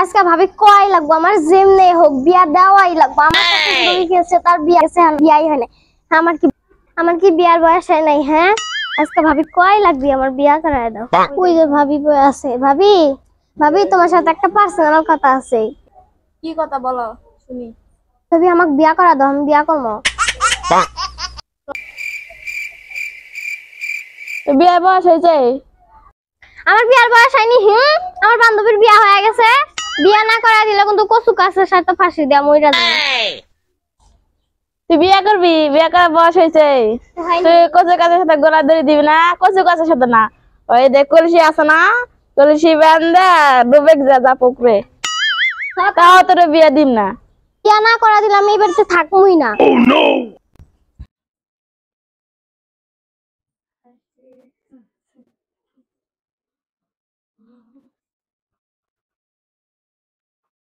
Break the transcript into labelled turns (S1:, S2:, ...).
S1: আজকে ভাবি কয় লাগবো আমার জেমনে হোক বিয়া দেওয়াই লাগবো আমার গেছে তার বিয়া গেছে বিয়াই হয় না আমার কি আমার কি বিয়ার বয়স হয় নাই হ্যাঁ আজকে ভাবি কয় লাগবি আমার বিয়া করায় দাও ওই যে ভাবি বই আছে ভাবি ভাবি তোমার সাথে একটা পার্সোনাল কথা আছে
S2: কি কথা বলো শুনি
S1: ভাবি আমাক বিয়া করা দাও আমি বিয়া করবো বিয়ার বয়স হয়েছে আমার বিয়ার বয়স হয়নি হুম আমার বান্ধবীর বিয়া হয়ে গেছে বিয়া না করা দিলে কিন্তু কচু কাছের সাথে ফাঁসি দেয়া মইরা যাবে
S3: তুই বিয়া করবি বিয়া করার বয়স হয়েছে তুই কচু কাছের সাথে গোলা দড়ি দিবি না কচু কাছের সাথে না ওই দেখ কলসি আছে না কলসি বান্ধা ডুবে যা যা পুকুরে তাও তোর বিয়া দিব না বিয়া না করা দিলে আমি এবার থাকবই না
S1: oh,